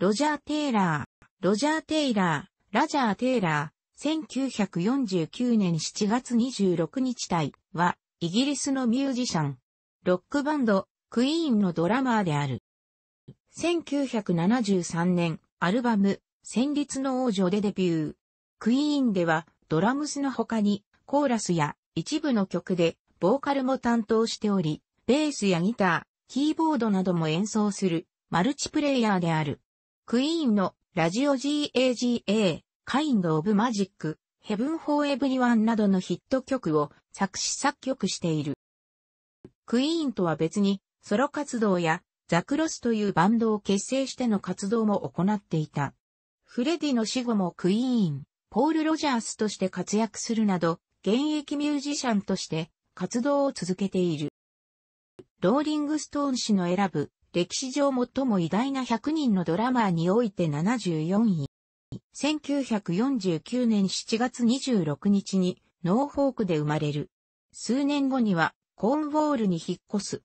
ロジャー・テイラー、ロジャー・テイラー、ラジャー・テイラー、1949年7月26日体は、イギリスのミュージシャン、ロックバンド、クイーンのドラマーである。1973年、アルバム、戦慄の王女でデビュー。クイーンでは、ドラムスの他に、コーラスや一部の曲で、ボーカルも担当しており、ベースやギター、キーボードなども演奏する、マルチプレイヤーである。クイーンのラジオ GAGA、カインド・オブ・マジック、ヘブン・フォー・エブリワンなどのヒット曲を作詞作曲している。クイーンとは別に、ソロ活動やザクロスというバンドを結成しての活動も行っていた。フレディの死後もクイーン、ポール・ロジャースとして活躍するなど、現役ミュージシャンとして活動を続けている。ローリングストーン氏の選ぶ歴史上最も偉大な100人のドラマーにおいて74位。1949年7月26日にノーフォークで生まれる。数年後にはコーンウォールに引っ越す。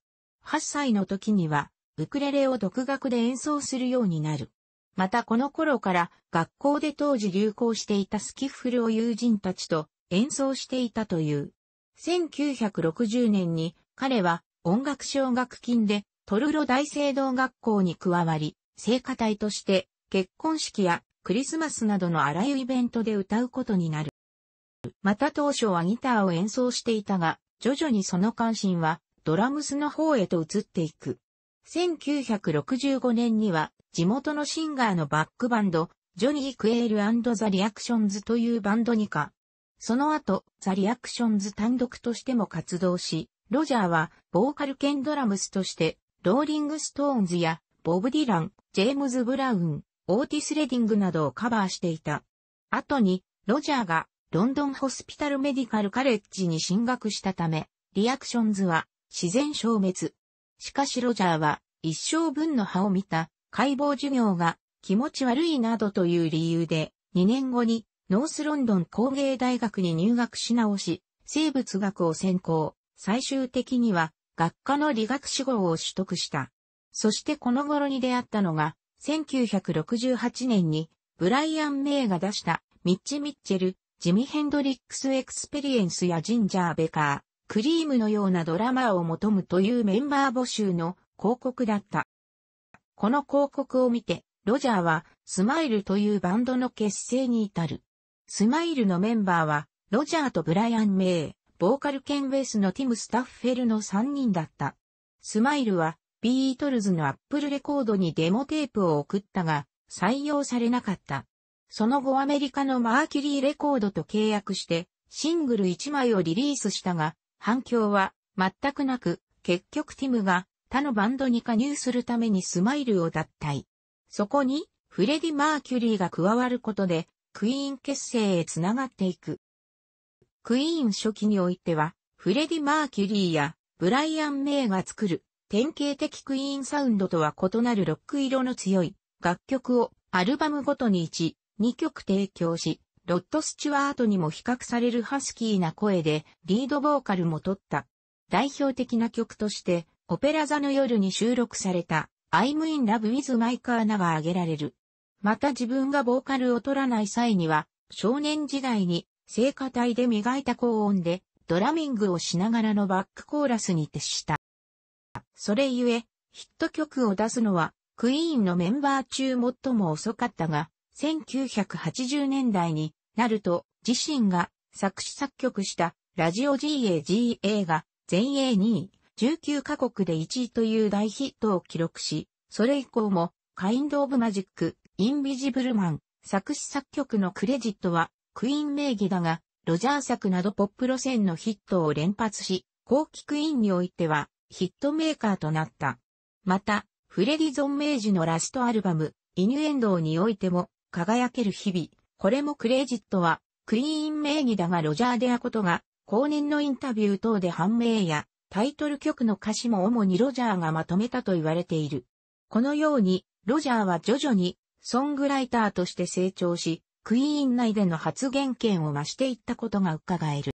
8歳の時にはウクレレを独学で演奏するようになる。またこの頃から学校で当時流行していたスキッフルを友人たちと演奏していたという。1960年に彼は音楽奨学金でトルロ大聖堂学校に加わり、聖歌隊として結婚式やクリスマスなどのあらゆるイベントで歌うことになる。また当初はギターを演奏していたが、徐々にその関心はドラムスの方へと移っていく。1965年には地元のシンガーのバックバンド、ジョニー・クエールザ・リアクションズというバンドにか。その後、ザ・リアクションズ単独としても活動し、ロジャーはボーカル兼ドラムスとしてローリングストーンズやボブ・ディラン、ジェームズ・ブラウン、オーティス・レディングなどをカバーしていた。後に、ロジャーがロンドンホスピタルメディカルカレッジに進学したため、リアクションズは自然消滅。しかしロジャーは一生分の歯を見た解剖授業が気持ち悪いなどという理由で2年後にノースロンドン工芸大学に入学し直し生物学を専攻。最終的には学科の理学士号を取得した。そしてこの頃に出会ったのが、1968年にブライアン・メイが出したミッチ・ミッチェル、ジミ・ヘンドリックス・エクスペリエンスやジンジャー・ベカー、クリームのようなドラマを求むというメンバー募集の広告だった。この広告を見て、ロジャーはスマイルというバンドの結成に至る。スマイルのメンバーは、ロジャーとブライアン・メイ、ボーカル兼ベースのティム・スタッフェルの3人だった。スマイルは、ビートルズのアップルレコードにデモテープを送ったが、採用されなかった。その後アメリカのマーキュリーレコードと契約して、シングル1枚をリリースしたが、反響は全くなく、結局ティムが他のバンドに加入するためにスマイルを脱退。そこに、フレディ・マーキュリーが加わることで、クイーン結成へつながっていく。クイーン初期においては、フレディ・マーキュリーやブライアン・メイが作る典型的クイーンサウンドとは異なるロック色の強い楽曲をアルバムごとに1、2曲提供し、ロッド・スチュワートにも比較されるハスキーな声でリードボーカルも取った。代表的な曲として、オペラ座の夜に収録された I'm in love with my car が挙げられる。また自分がボーカルを取らない際には、少年時代に聖歌隊で磨いた高音で、ドラミングをしながらのバックコーラスに徹した。それゆえ、ヒット曲を出すのは、クイーンのメンバー中最も遅かったが、1980年代になると、自身が作詞作曲したラジオ GAGA が全英2位、19カ国で1位という大ヒットを記録し、それ以降も、カインド・オブ・マジック、インビジブルマン、作詞作曲のクレジットはクイーン名義だが、ロジャー作などポップ路線のヒットを連発し、後期クイーンにおいてはヒットメーカーとなった。また、フレディ・ゾンメージのラストアルバム、イニュエンドにおいても輝ける日々。これもクレジットは、クイーン名義だがロジャー・デアことが、後年のインタビュー等で判明や、タイトル曲の歌詞も主にロジャーがまとめたと言われている。このように、ロジャーは徐々に、ソングライターとして成長し、クイーン内での発言権を増していったことが伺える。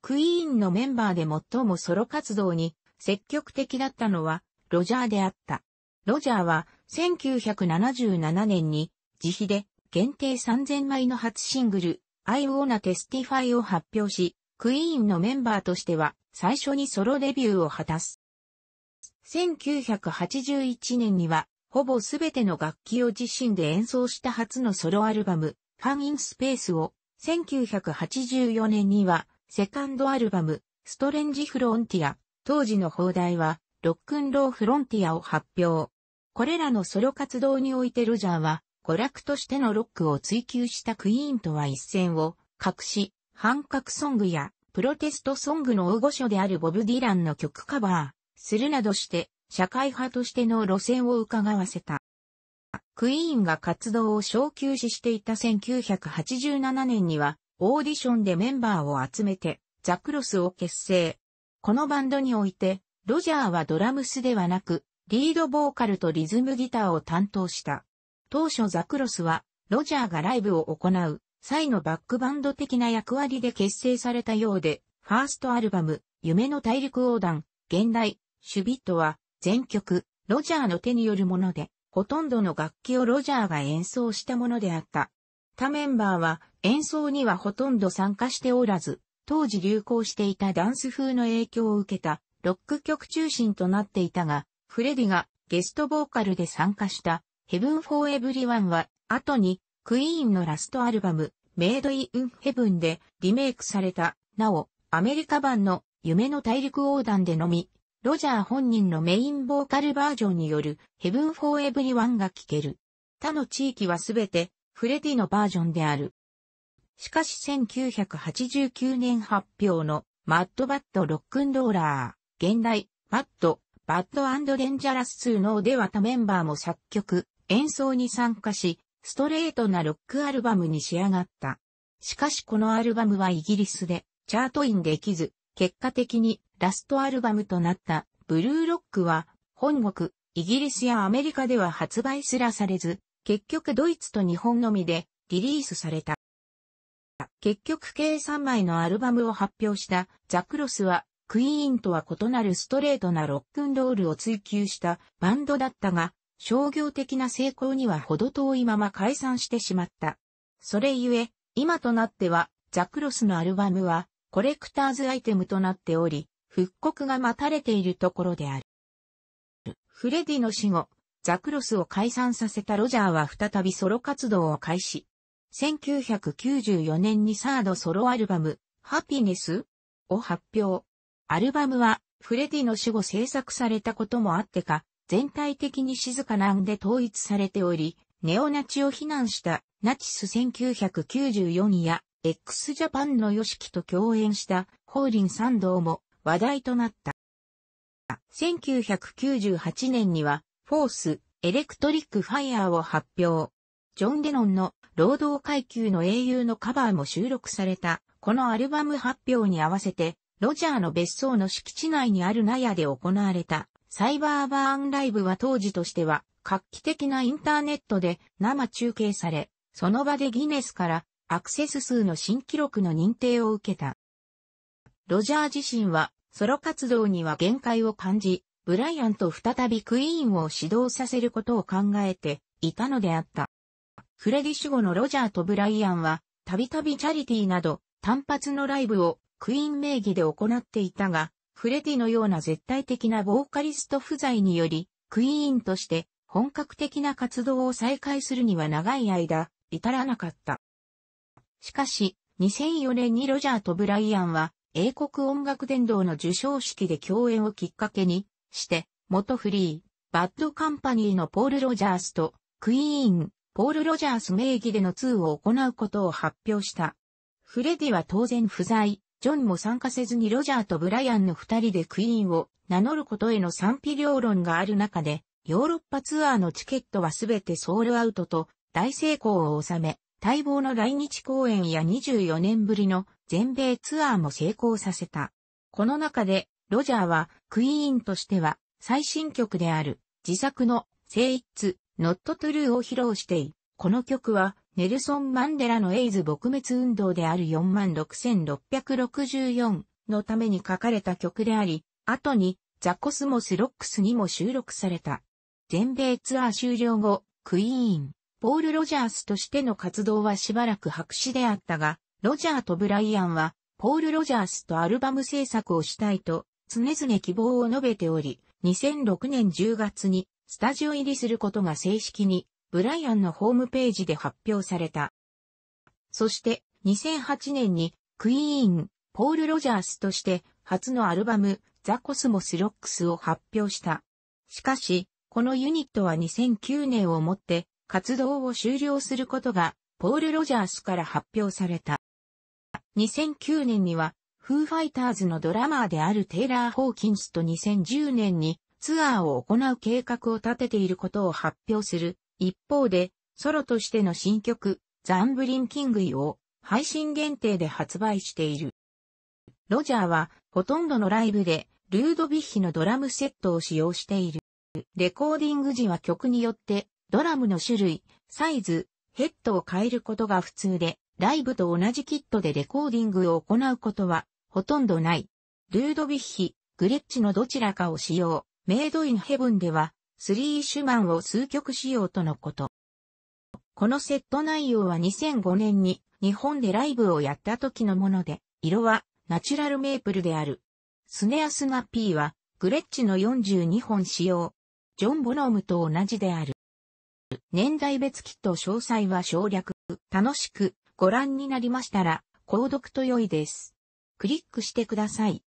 クイーンのメンバーで最もソロ活動に積極的だったのはロジャーであった。ロジャーは1977年に自費で限定3000枚の初シングル I Wanna Testify を発表し、クイーンのメンバーとしては最初にソロデビューを果たす。1981年にはほぼすべての楽器を自身で演奏した初のソロアルバムファンインスペースを1984年にはセカンドアルバムストレンジフロンティア当時の放題はロックンローフロンティアを発表。これらのソロ活動においてロジャーは娯楽としてのロックを追求したクイーンとは一線を隠し、反角ソングやプロテストソングの大御所であるボブ・ディランの曲カバーするなどして社会派としての路線を伺わせた。クイーンが活動を小休止していた1987年には、オーディションでメンバーを集めて、ザ・クロスを結成。このバンドにおいて、ロジャーはドラムスではなく、リードボーカルとリズムギターを担当した。当初ザ・クロスは、ロジャーがライブを行う、際のバックバンド的な役割で結成されたようで、ファーストアルバム、夢の大陸横断、現代、シュビットは、全曲、ロジャーの手によるもので、ほとんどの楽器をロジャーが演奏したものであった。他メンバーは演奏にはほとんど参加しておらず、当時流行していたダンス風の影響を受けたロック曲中心となっていたが、フレディがゲストボーカルで参加したヘブン・フォー・エブリワンは後にクイーンのラストアルバムメイド・イン・ヘブンでリメイクされた、なおアメリカ版の夢の大陸横断でのみロジャー本人のメインボーカルバージョンによるヘブンフォーエブリワンが聴ける。他の地域はすべてフレディのバージョンである。しかし1989年発表のマッドバッドロックンローラー、現代、マッド、バッドデンジャラス2のでは他メンバーも作曲、演奏に参加し、ストレートなロックアルバムに仕上がった。しかしこのアルバムはイギリスでチャートインできず、結果的にラストアルバムとなったブルーロックは本国、イギリスやアメリカでは発売すらされず、結局ドイツと日本のみでリリースされた。結局計3枚のアルバムを発表したザクロスはクイーンとは異なるストレートなロックンロールを追求したバンドだったが、商業的な成功には程遠いまま解散してしまった。それゆえ、今となってはザクロスのアルバムはコレクターズアイテムとなっており、復刻が待たれているところである。フレディの死後、ザクロスを解散させたロジャーは再びソロ活動を開始。1994年にサードソロアルバム、ハピネスを発表。アルバムは、フレディの死後制作されたこともあってか、全体的に静かなんで統一されており、ネオナチを非難したナチス1994や x ジャパンのヨシキと共演したホーリン・サンドーも話題となった。1998年には、フォース、エレクトリック・ファイヤーを発表。ジョン・レノンの労働階級の英雄のカバーも収録された。このアルバム発表に合わせて、ロジャーの別荘の敷地内にある納屋で行われたサイバーバーンライブは当時としては画期的なインターネットで生中継され、その場でギネスからアクセス数の新記録の認定を受けた。ロジャー自身はソロ活動には限界を感じ、ブライアンと再びクイーンを指導させることを考えていたのであった。フレディ主語のロジャーとブライアンは、たびたびチャリティーなど単発のライブをクイーン名義で行っていたが、フレディのような絶対的なボーカリスト不在により、クイーンとして本格的な活動を再開するには長い間、至らなかった。しかし、2004年にロジャーとブライアンは、英国音楽殿堂の授賞式で共演をきっかけにして、元フリー、バッドカンパニーのポール・ロジャースと、クイーン、ポール・ロジャース名義での2を行うことを発表した。フレディは当然不在、ジョンも参加せずにロジャーとブライアンの二人でクイーンを名乗ることへの賛否両論がある中で、ヨーロッパツアーのチケットはすべてソールアウトと大成功を収め、待望の来日公演や24年ぶりの全米ツアーも成功させた。この中で、ロジャーは、クイーンとしては、最新曲である、自作の、聖一、ノットトゥルーを披露してい、この曲は、ネルソン・マンデラのエイズ撲滅運動である46664のために書かれた曲であり、後に、ザ・コスモス・ロックスにも収録された。全米ツアー終了後、クイーン、ポール・ロジャースとしての活動はしばらく白紙であったが、ロジャーとブライアンは、ポール・ロジャースとアルバム制作をしたいと、常々希望を述べており、2006年10月に、スタジオ入りすることが正式に、ブライアンのホームページで発表された。そして、2008年に、クイーン、ポール・ロジャースとして、初のアルバム、ザ・コスモス・ロックスを発表した。しかし、このユニットは2009年をもって、活動を終了することがポール・ロジャースから発表された。2009年には、フーファイターズのドラマーであるテイラー・ホーキンスと2010年にツアーを行う計画を立てていることを発表する。一方で、ソロとしての新曲、ザンブリン・キングイを配信限定で発売している。ロジャーは、ほとんどのライブで、ルードビッヒのドラムセットを使用している。レコーディング時は曲によって、ドラムの種類、サイズ、ヘッドを変えることが普通で、ライブと同じキットでレコーディングを行うことはほとんどない。ルードビッヒ、グレッチのどちらかを使用、メイドインヘブンでは、スリーシュマンを数曲使用とのこと。このセット内容は2005年に日本でライブをやった時のもので、色はナチュラルメープルである。スネアスナピーはグレッチの42本使用。ジョン・ボノームと同じである。年代別キット詳細は省略。楽しくご覧になりましたら、購読と良いです。クリックしてください。